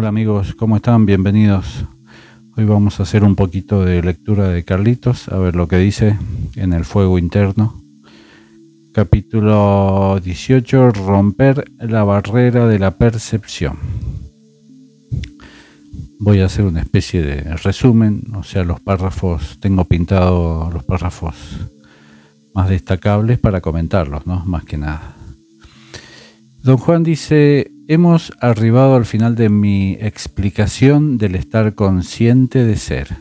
Hola amigos, ¿cómo están? Bienvenidos. Hoy vamos a hacer un poquito de lectura de Carlitos, a ver lo que dice en el fuego interno. Capítulo 18, romper la barrera de la percepción. Voy a hacer una especie de resumen, o sea, los párrafos, tengo pintado los párrafos más destacables para comentarlos, ¿no? Más que nada. Don Juan dice, hemos arribado al final de mi explicación del estar consciente de ser.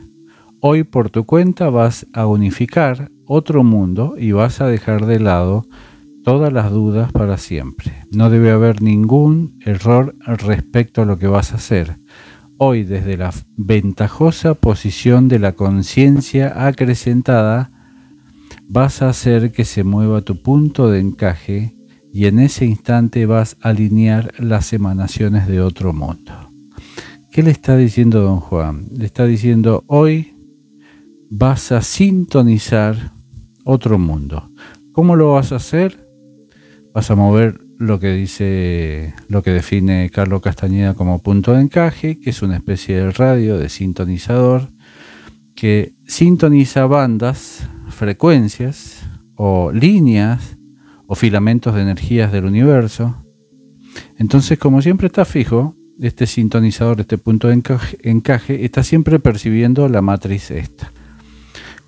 Hoy por tu cuenta vas a unificar otro mundo y vas a dejar de lado todas las dudas para siempre. No debe haber ningún error respecto a lo que vas a hacer. Hoy desde la ventajosa posición de la conciencia acrecentada, vas a hacer que se mueva tu punto de encaje y en ese instante vas a alinear las emanaciones de otro mundo. ¿Qué le está diciendo don Juan? Le está diciendo hoy vas a sintonizar otro mundo. ¿Cómo lo vas a hacer? Vas a mover lo que dice, lo que define Carlos Castañeda como punto de encaje, que es una especie de radio, de sintonizador, que sintoniza bandas, frecuencias o líneas o filamentos de energías del universo. Entonces, como siempre está fijo, este sintonizador, este punto de encaje, está siempre percibiendo la matriz esta.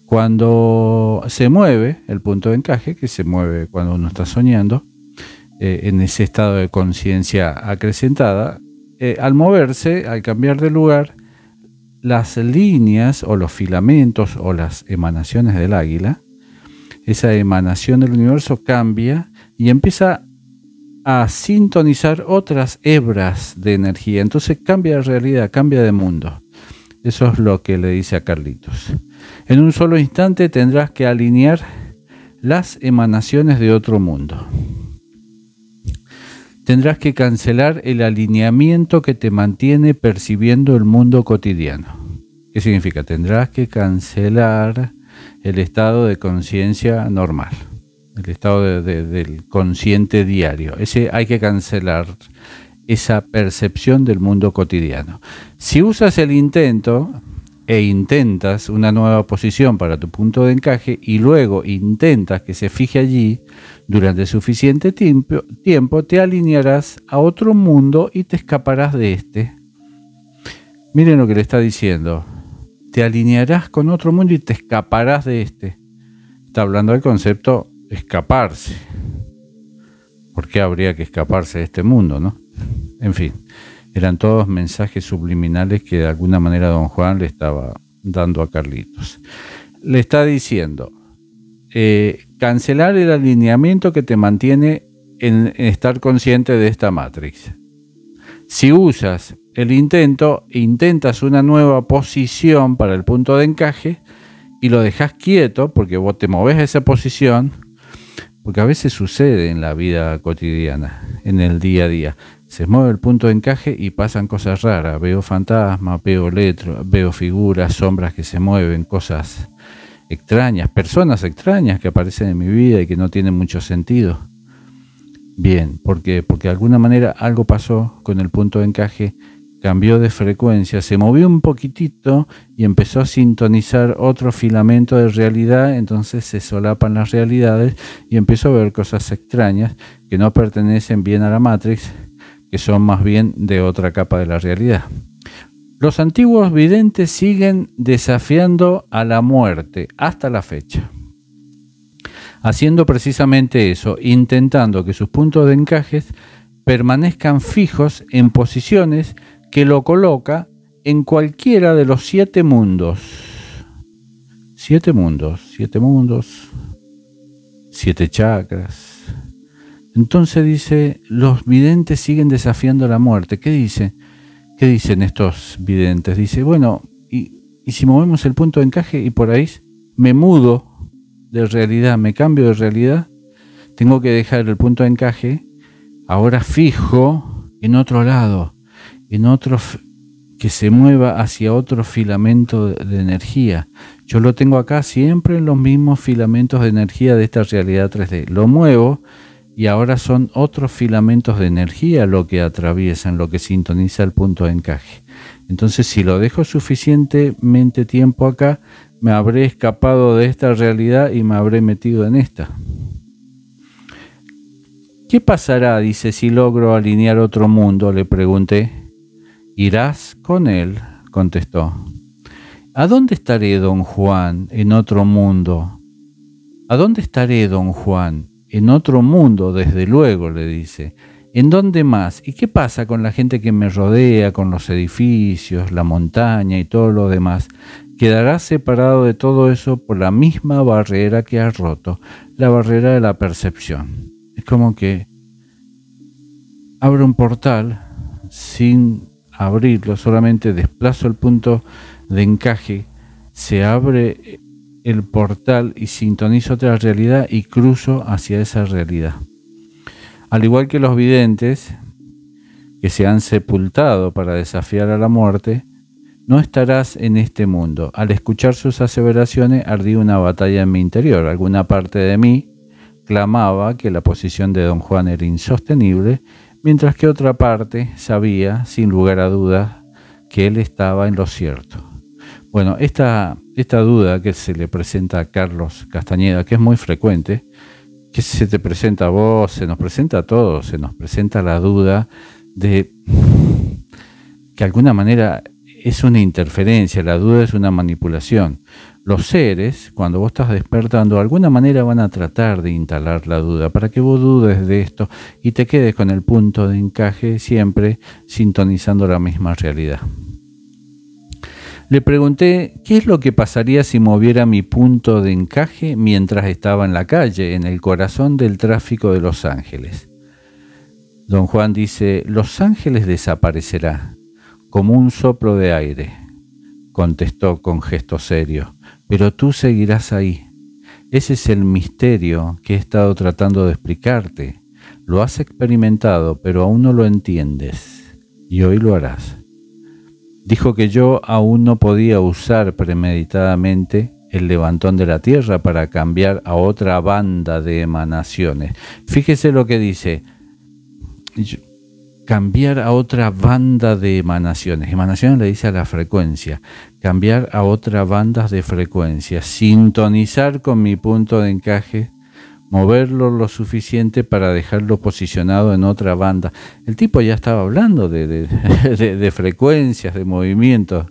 Cuando se mueve el punto de encaje, que se mueve cuando uno está soñando, eh, en ese estado de conciencia acrecentada, eh, al moverse, al cambiar de lugar, las líneas o los filamentos o las emanaciones del águila esa emanación del universo cambia y empieza a sintonizar otras hebras de energía. Entonces cambia de realidad, cambia de mundo. Eso es lo que le dice a Carlitos. En un solo instante tendrás que alinear las emanaciones de otro mundo. Tendrás que cancelar el alineamiento que te mantiene percibiendo el mundo cotidiano. ¿Qué significa? Tendrás que cancelar el estado de conciencia normal, el estado del consciente diario. Ese hay que cancelar esa percepción del mundo cotidiano. Si usas el intento e intentas una nueva posición para tu punto de encaje y luego intentas que se fije allí durante suficiente tiempo, tiempo te alinearás a otro mundo y te escaparás de este. Miren lo que le está diciendo te alinearás con otro mundo y te escaparás de este. Está hablando del concepto escaparse. ¿Por qué habría que escaparse de este mundo, no? En fin, eran todos mensajes subliminales que de alguna manera don Juan le estaba dando a Carlitos. Le está diciendo, eh, cancelar el alineamiento que te mantiene en, en estar consciente de esta matrix. Si usas el intento, intentas una nueva posición para el punto de encaje y lo dejas quieto porque vos te moves a esa posición, porque a veces sucede en la vida cotidiana, en el día a día. Se mueve el punto de encaje y pasan cosas raras. Veo fantasmas, veo letras, veo figuras, sombras que se mueven, cosas extrañas, personas extrañas que aparecen en mi vida y que no tienen mucho sentido. Bien, Porque de alguna manera algo pasó con el punto de encaje cambió de frecuencia, se movió un poquitito y empezó a sintonizar otro filamento de realidad, entonces se solapan las realidades y empezó a ver cosas extrañas que no pertenecen bien a la Matrix, que son más bien de otra capa de la realidad. Los antiguos videntes siguen desafiando a la muerte hasta la fecha, haciendo precisamente eso, intentando que sus puntos de encajes permanezcan fijos en posiciones que lo coloca en cualquiera de los siete mundos. Siete mundos, siete mundos, siete chakras. Entonces dice, los videntes siguen desafiando la muerte. ¿Qué dice? ¿Qué dicen estos videntes? Dice, bueno, y, y si movemos el punto de encaje y por ahí me mudo de realidad, me cambio de realidad, tengo que dejar el punto de encaje ahora fijo en otro lado en que se mueva hacia otro filamento de energía. Yo lo tengo acá siempre en los mismos filamentos de energía de esta realidad 3D. Lo muevo y ahora son otros filamentos de energía lo que atraviesan, lo que sintoniza el punto de encaje. Entonces, si lo dejo suficientemente tiempo acá, me habré escapado de esta realidad y me habré metido en esta. ¿Qué pasará? Dice, si logro alinear otro mundo, le pregunté. ¿Irás con él? contestó. ¿A dónde estaré, don Juan, en otro mundo? ¿A dónde estaré, don Juan? En otro mundo, desde luego, le dice. ¿En dónde más? ¿Y qué pasa con la gente que me rodea, con los edificios, la montaña y todo lo demás? Quedarás separado de todo eso por la misma barrera que has roto, la barrera de la percepción. Es como que abre un portal sin abrirlo, solamente desplazo el punto de encaje, se abre el portal y sintonizo otra realidad y cruzo hacia esa realidad. Al igual que los videntes, que se han sepultado para desafiar a la muerte, no estarás en este mundo. Al escuchar sus aseveraciones ardí una batalla en mi interior. Alguna parte de mí clamaba que la posición de don Juan era insostenible mientras que otra parte sabía, sin lugar a dudas, que él estaba en lo cierto. Bueno, esta, esta duda que se le presenta a Carlos Castañeda, que es muy frecuente, que se te presenta a vos, se nos presenta a todos, se nos presenta la duda de que de alguna manera es una interferencia, la duda es una manipulación. Los seres, cuando vos estás despertando, de alguna manera van a tratar de instalar la duda para que vos dudes de esto y te quedes con el punto de encaje siempre sintonizando la misma realidad. Le pregunté qué es lo que pasaría si moviera mi punto de encaje mientras estaba en la calle, en el corazón del tráfico de Los Ángeles. Don Juan dice, Los Ángeles desaparecerá, como un soplo de aire, contestó con gesto serio, pero tú seguirás ahí. Ese es el misterio que he estado tratando de explicarte. Lo has experimentado, pero aún no lo entiendes, y hoy lo harás. Dijo que yo aún no podía usar premeditadamente el levantón de la tierra para cambiar a otra banda de emanaciones. Fíjese lo que dice cambiar a otra banda de emanaciones. Emanaciones le dice a la frecuencia, cambiar a otra banda de frecuencia, sintonizar con mi punto de encaje, moverlo lo suficiente para dejarlo posicionado en otra banda. El tipo ya estaba hablando de, de frecuencias, de movimientos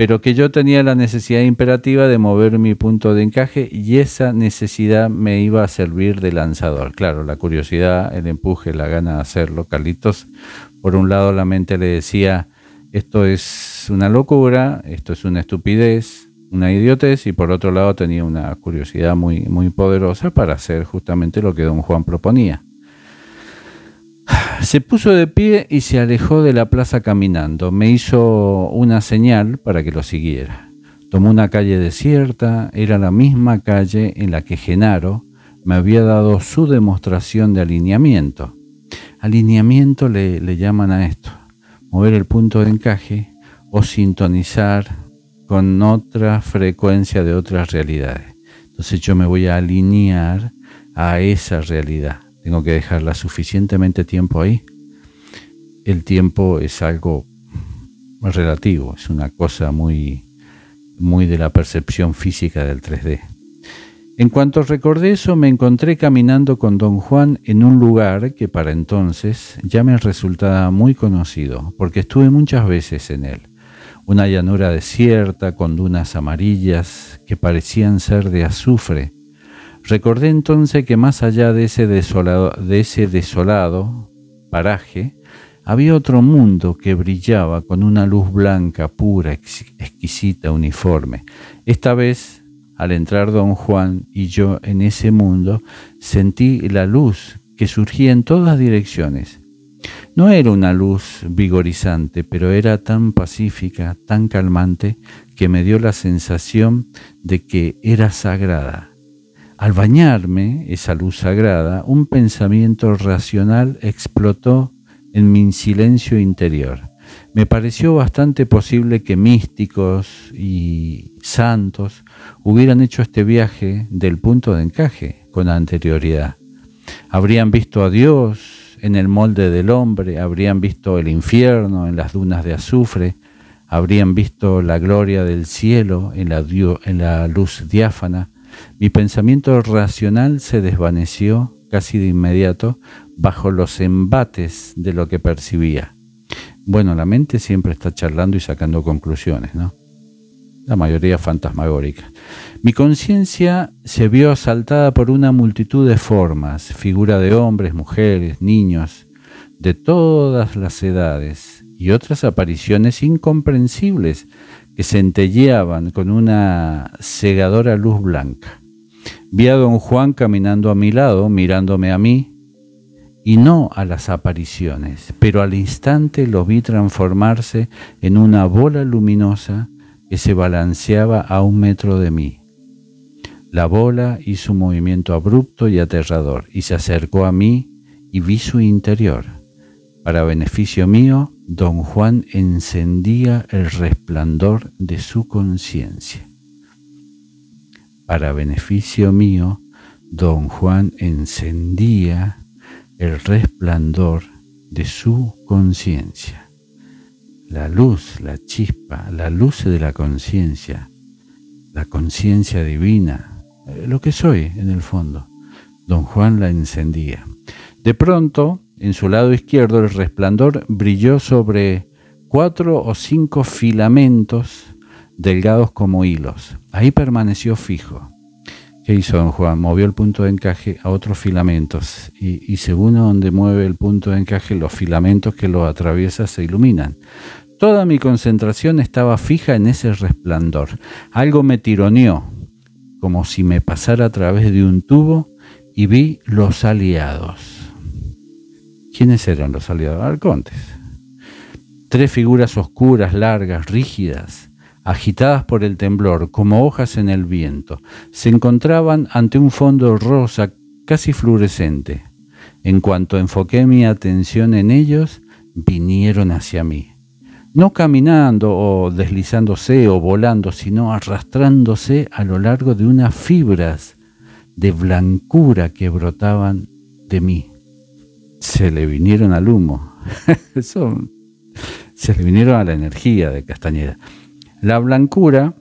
pero que yo tenía la necesidad imperativa de mover mi punto de encaje y esa necesidad me iba a servir de lanzador. Claro, la curiosidad, el empuje, la gana de hacerlo, localitos, Por un lado la mente le decía, esto es una locura, esto es una estupidez, una idiotez, y por otro lado tenía una curiosidad muy, muy poderosa para hacer justamente lo que don Juan proponía. Se puso de pie y se alejó de la plaza caminando. Me hizo una señal para que lo siguiera. Tomó una calle desierta, era la misma calle en la que Genaro me había dado su demostración de alineamiento. Alineamiento le, le llaman a esto, mover el punto de encaje o sintonizar con otra frecuencia de otras realidades. Entonces yo me voy a alinear a esa realidad. Tengo que dejarla suficientemente tiempo ahí. El tiempo es algo relativo, es una cosa muy, muy de la percepción física del 3D. En cuanto recordé eso, me encontré caminando con don Juan en un lugar que para entonces ya me resultaba muy conocido, porque estuve muchas veces en él. Una llanura desierta con dunas amarillas que parecían ser de azufre Recordé entonces que más allá de ese desolado, de ese desolado paraje, había otro mundo que brillaba con una luz blanca, pura, exquisita, uniforme. Esta vez, al entrar don Juan y yo en ese mundo, sentí la luz que surgía en todas direcciones. No era una luz vigorizante, pero era tan pacífica, tan calmante, que me dio la sensación de que era sagrada. Al bañarme, esa luz sagrada, un pensamiento racional explotó en mi silencio interior. Me pareció bastante posible que místicos y santos hubieran hecho este viaje del punto de encaje con anterioridad. Habrían visto a Dios en el molde del hombre, habrían visto el infierno en las dunas de azufre, habrían visto la gloria del cielo en la, en la luz diáfana, mi pensamiento racional se desvaneció casi de inmediato bajo los embates de lo que percibía. Bueno, la mente siempre está charlando y sacando conclusiones, ¿no? La mayoría fantasmagórica. Mi conciencia se vio asaltada por una multitud de formas, figura de hombres, mujeres, niños, de todas las edades y otras apariciones incomprensibles centelleaban con una cegadora luz blanca. Vi a don Juan caminando a mi lado, mirándome a mí, y no a las apariciones, pero al instante lo vi transformarse en una bola luminosa que se balanceaba a un metro de mí. La bola hizo un movimiento abrupto y aterrador y se acercó a mí y vi su interior para beneficio mío, don Juan encendía el resplandor de su conciencia. Para beneficio mío, don Juan encendía el resplandor de su conciencia. La luz, la chispa, la luz de la conciencia, la conciencia divina, eh, lo que soy en el fondo. Don Juan la encendía. De pronto, en su lado izquierdo el resplandor brilló sobre cuatro o cinco filamentos delgados como hilos. Ahí permaneció fijo. ¿Qué hizo don Juan? Movió el punto de encaje a otros filamentos y, según donde mueve el punto de encaje, los filamentos que lo atraviesan se iluminan. Toda mi concentración estaba fija en ese resplandor. Algo me tironeó, como si me pasara a través de un tubo, y vi los aliados. ¿Quiénes eran los aliados arcontes? Tres figuras oscuras, largas, rígidas, agitadas por el temblor, como hojas en el viento, se encontraban ante un fondo rosa casi fluorescente. En cuanto enfoqué mi atención en ellos, vinieron hacia mí. No caminando o deslizándose o volando, sino arrastrándose a lo largo de unas fibras de blancura que brotaban de mí se le vinieron al humo. se le vinieron a la energía de Castañeda. La blancura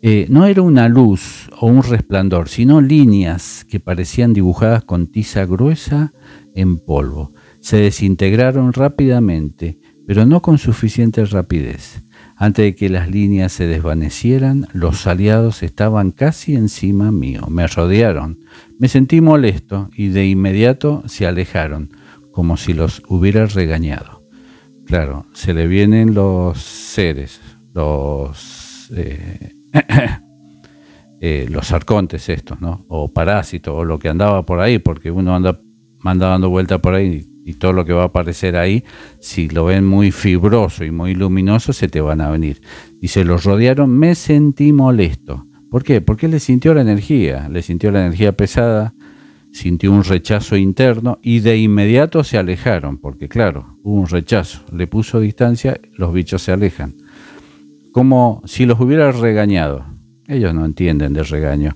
eh, no era una luz o un resplandor, sino líneas que parecían dibujadas con tiza gruesa en polvo. Se desintegraron rápidamente, pero no con suficiente rapidez. Antes de que las líneas se desvanecieran, los aliados estaban casi encima mío, me rodearon. Me sentí molesto y de inmediato se alejaron, como si los hubiera regañado. Claro, se le vienen los seres, los, eh, eh, los arcontes estos, ¿no? O parásitos, o lo que andaba por ahí, porque uno anda, anda dando vuelta por ahí y todo lo que va a aparecer ahí, si lo ven muy fibroso y muy luminoso, se te van a venir. Y se los rodearon, me sentí molesto. ¿Por qué? Porque le sintió la energía, le sintió la energía pesada, sintió un rechazo interno y de inmediato se alejaron, porque claro, hubo un rechazo, le puso distancia, los bichos se alejan. Como si los hubiera regañado. Ellos no entienden de regaño.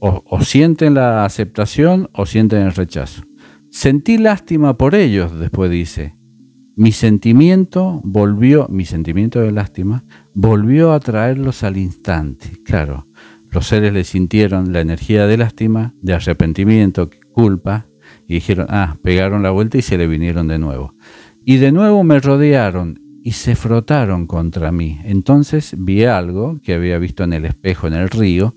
o sienten la aceptación o sienten el rechazo. Sentí lástima por ellos, después dice. Mi sentimiento volvió, mi sentimiento de lástima, volvió a traerlos al instante. Claro, los seres le sintieron la energía de lástima, de arrepentimiento, culpa, y dijeron, ah, pegaron la vuelta y se le vinieron de nuevo. Y de nuevo me rodearon y se frotaron contra mí. Entonces vi algo que había visto en el espejo, en el río.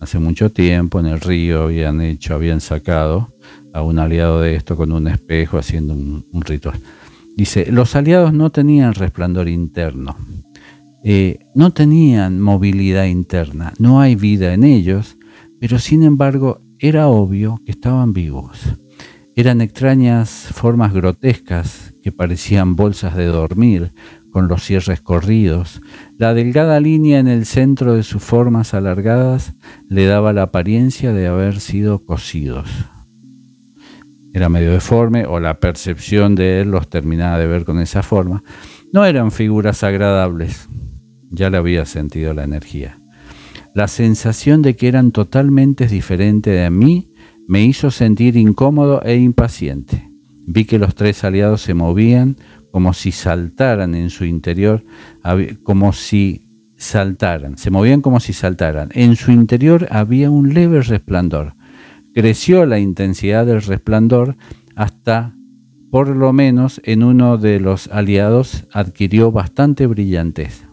Hace mucho tiempo en el río habían hecho, habían sacado un aliado de esto con un espejo haciendo un, ritual. Dice, los aliados no tenían resplandor interno, eh, no tenían movilidad interna, no hay vida en ellos, pero sin embargo era obvio que estaban vivos. Eran extrañas formas grotescas que parecían bolsas de dormir, con los cierres corridos. La delgada línea en el centro de sus formas alargadas le daba la apariencia de haber sido cosidos era medio deforme o la percepción de él los terminaba de ver con esa forma, no eran figuras agradables. Ya le había sentido la energía. La sensación de que eran totalmente diferentes de mí me hizo sentir incómodo e impaciente. Vi que los tres aliados se movían como si saltaran en su interior, como si saltaran, se movían como si saltaran. En su interior había un leve resplandor, creció la intensidad del resplandor hasta por lo menos en uno de los aliados adquirió bastante brillantez.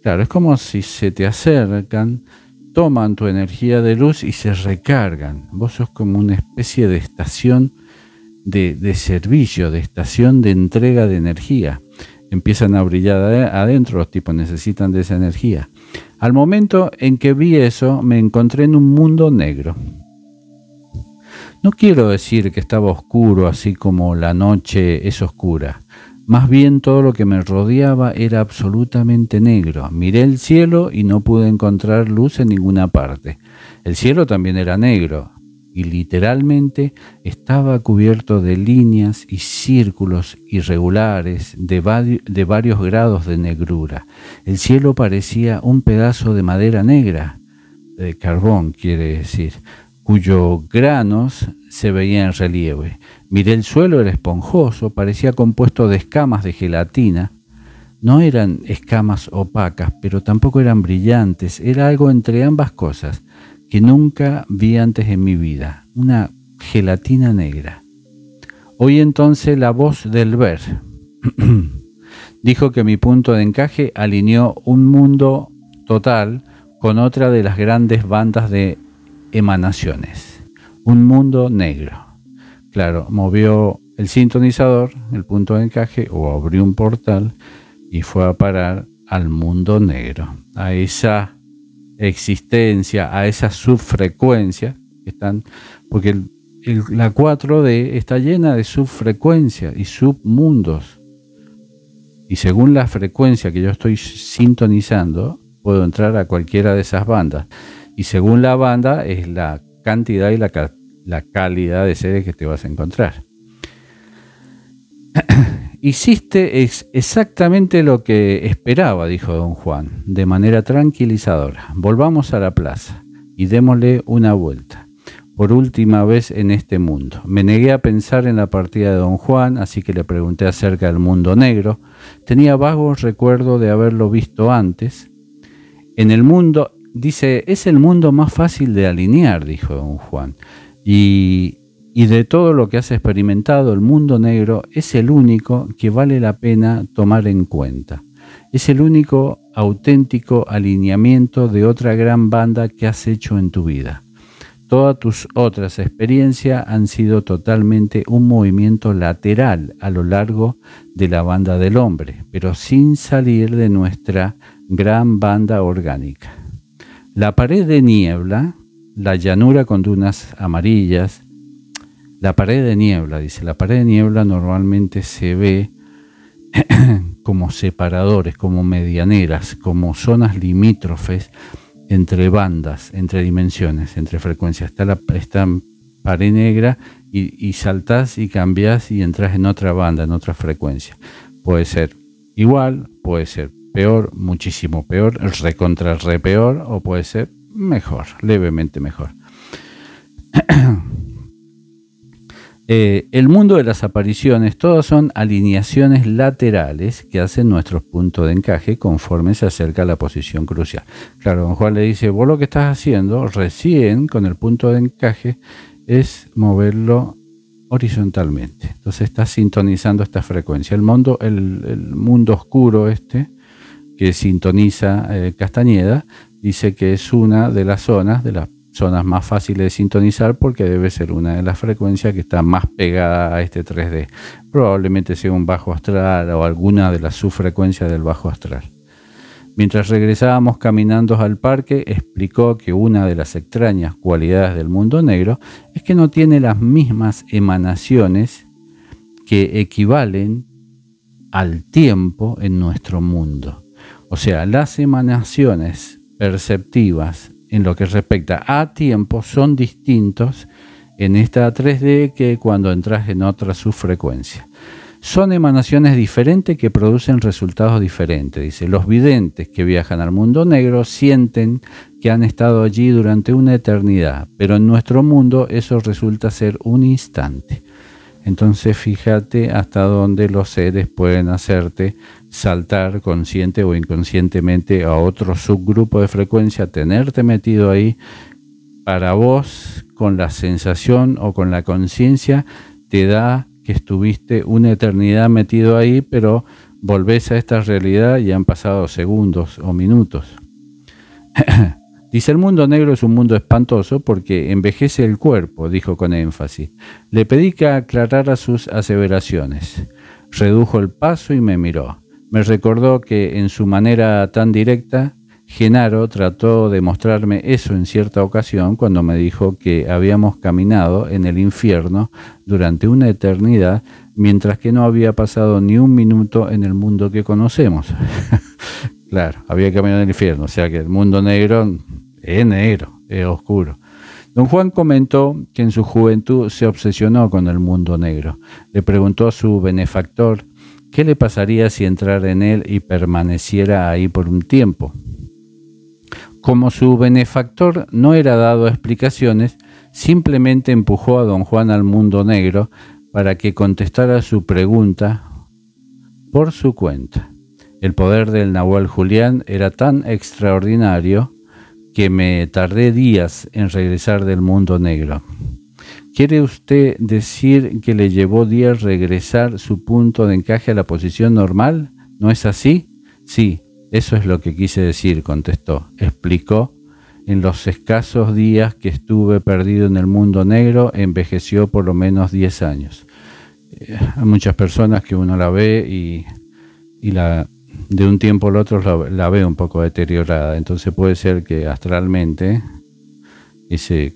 Claro, es como si se te acercan, toman tu energía de luz y se recargan. Vos sos como una especie de estación de, de servicio, de estación de entrega de energía. Empiezan a brillar adentro, los tipos necesitan de esa energía. Al momento en que vi eso, me encontré en un mundo negro no quiero decir que estaba oscuro así como la noche es oscura. Más bien todo lo que me rodeaba era absolutamente negro. Miré el cielo y no pude encontrar luz en ninguna parte. El cielo también era negro y literalmente estaba cubierto de líneas y círculos irregulares de, varios grados de negrura. El cielo parecía un pedazo de madera negra, de carbón quiere decir, cuyos granos se veían en relieve. Miré el suelo, era esponjoso, parecía compuesto de escamas de gelatina. No eran escamas opacas, pero tampoco eran brillantes, era algo entre ambas cosas que nunca vi antes en mi vida, una gelatina negra. Oí entonces la voz del ver. Dijo que mi punto de encaje alineó un mundo total con otra de las grandes bandas de emanaciones. Un mundo negro. Claro, movió el sintonizador, el punto de encaje, o abrió un portal y fue a parar al mundo negro, a esa existencia, a esa subfrecuencia que están, porque la 4D está llena de subfrecuencias y submundos. Y según la frecuencia que yo estoy sintonizando, puedo entrar a cualquiera de esas bandas. Y según la banda es la cantidad y la, calidad de seres que te vas a encontrar. Hiciste exactamente lo que esperaba, dijo don Juan, de manera tranquilizadora. Volvamos a la plaza y démosle una vuelta. Por última vez en este mundo. Me negué a pensar en la partida de don Juan, así que le pregunté acerca del mundo negro. Tenía vagos recuerdos de haberlo visto antes. En el mundo dice, es el mundo más fácil de alinear, dijo don Juan. Y, y de todo lo que has experimentado, el mundo negro es el único que vale la pena tomar en cuenta. Es el único auténtico alineamiento de otra gran banda que has hecho en tu vida. Todas tus otras experiencias han sido totalmente un movimiento lateral a lo largo de la banda del hombre, pero sin salir de nuestra gran banda orgánica. La pared de niebla, la llanura con dunas amarillas, la pared de niebla, dice, la pared de niebla normalmente se ve como separadores, como medianeras, como zonas limítrofes entre bandas, entre dimensiones, entre frecuencias. Está la pared negra y, y, saltás y cambiás y entras en otra banda, en otra frecuencia. Puede ser igual, puede ser peor, muchísimo peor, el re peor, o puede ser mejor, levemente mejor. Eh, el mundo de las apariciones, todas son alineaciones laterales que hacen nuestros puntos de encaje conforme se acerca a la posición crucial. Claro, don Juan le dice, vos lo que estás haciendo recién con el punto de encaje es moverlo horizontalmente. Entonces estás sintonizando esta frecuencia. El mundo, el mundo oscuro este que sintoniza eh, Castañeda, dice que es una de las zonas, de las zonas más fáciles de sintonizar porque debe ser una de las frecuencias que está más pegada a este 3D. Probablemente sea un bajo astral o alguna de las subfrecuencias del bajo astral. Mientras regresábamos caminando al parque, explicó que una de las extrañas cualidades del mundo negro es que no tiene las mismas emanaciones que equivalen al tiempo en nuestro mundo. O sea, las emanaciones perceptivas en lo que respecta a tiempo son distintos en esta 3D que cuando entras en otra subfrecuencia. Son emanaciones diferentes que producen resultados diferentes. Dice, los videntes que viajan al mundo negro sienten que han estado allí durante una eternidad, pero en nuestro mundo eso resulta ser un instante. Entonces fíjate hasta dónde los seres pueden hacerte saltar consciente o inconscientemente a otro subgrupo de frecuencia, tenerte metido ahí, para vos, con la sensación o con la conciencia, te da que estuviste una eternidad metido ahí, pero volvés a esta realidad y han pasado segundos o minutos. Dice, el mundo negro es un mundo espantoso porque envejece el cuerpo, dijo con énfasis. Le pedí que aclarara sus aseveraciones. Redujo el paso y me miró. Me recordó que, en su manera tan directa, Genaro trató de mostrarme eso en cierta ocasión cuando me dijo que habíamos caminado en el infierno durante una eternidad mientras que no había pasado ni un minuto en el mundo que conocemos. claro, había caminado en el infierno, o sea que el mundo negro es negro, es oscuro. Don Juan comentó que en su juventud se obsesionó con el mundo negro. Le preguntó a su benefactor ¿Qué le pasaría si entrara en él y permaneciera ahí por un tiempo? Como su benefactor no era dado a explicaciones, simplemente empujó a don Juan al mundo negro para que contestara su pregunta por su cuenta. El poder del Nahual Julián era tan extraordinario que me tardé días en regresar del mundo negro. ¿Quiere usted decir que le llevó días regresar su punto de encaje a la posición normal? ¿No es así? Sí, eso es lo que quise decir, contestó. Explicó. En los escasos días que estuve perdido en el mundo negro, envejeció por lo menos 10 años. Eh, hay muchas personas que uno la ve y, la, de un tiempo al otro la, ve un poco deteriorada. Entonces puede ser que astralmente ese,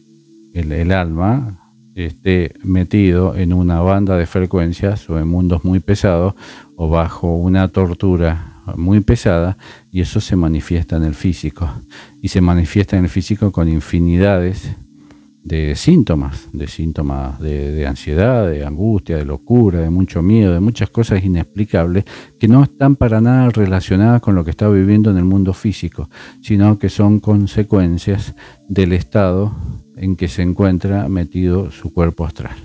el alma esté metido en una banda de frecuencias o en mundos muy pesados o bajo una tortura muy pesada y eso se manifiesta en el físico y se manifiesta en el físico con infinidades de síntomas, de síntomas de, ansiedad, de angustia, de locura, de mucho miedo, de muchas cosas inexplicables que no están para nada relacionadas con lo que está viviendo en el mundo físico, sino que son consecuencias del estado en que se encuentra metido su cuerpo astral.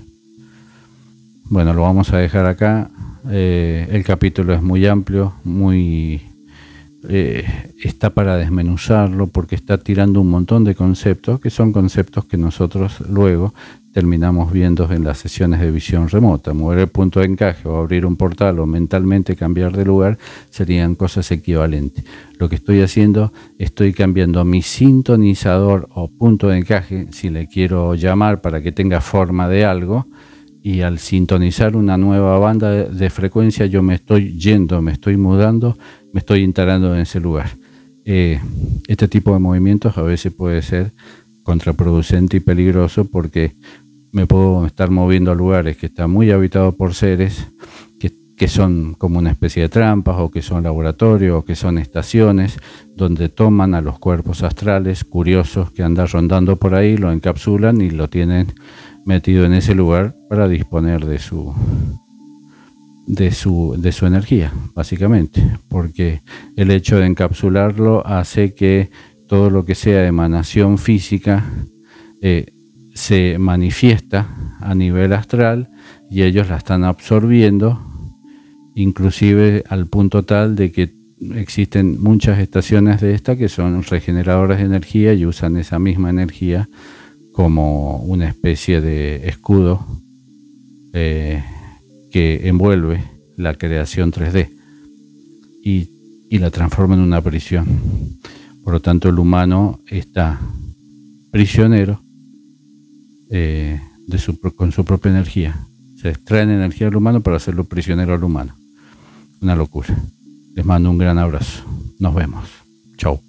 Bueno, lo vamos a dejar acá. Eh, el capítulo es muy amplio, muy eh, está para desmenuzarlo porque está tirando un montón de conceptos que son conceptos que nosotros luego terminamos viendo en las sesiones de visión remota. Mover el punto de encaje o abrir un portal o mentalmente cambiar de lugar serían cosas equivalentes. Lo que estoy haciendo, estoy cambiando mi sintonizador o punto de encaje, si le quiero llamar para que tenga forma de algo, y al sintonizar una nueva banda de frecuencia yo me estoy yendo, me estoy mudando, me estoy instalando en ese lugar. Eh, este tipo de movimientos a veces puede ser contraproducente y peligroso porque me puedo estar moviendo a lugares que están muy habitados por seres, que, son como una especie de trampas, o que son laboratorios, o que son estaciones, donde toman a los cuerpos astrales curiosos que andan rondando por ahí, lo encapsulan y lo tienen metido en ese lugar para disponer de su de su, de su energía, básicamente, porque el hecho de encapsularlo hace que todo lo que sea emanación física eh, se manifiesta a nivel astral y ellos la están absorbiendo, inclusive al punto tal de que existen muchas estaciones de esta que son regeneradoras de energía y usan esa misma energía como una especie de escudo eh, que envuelve la creación 3D y, y la transforma en una prisión. Por lo tanto, el humano está prisionero eh, de con su propia energía. Se extraen energía al humano para hacerlo prisionero al humano. Una locura. Les mando un gran abrazo. Nos vemos. Chao.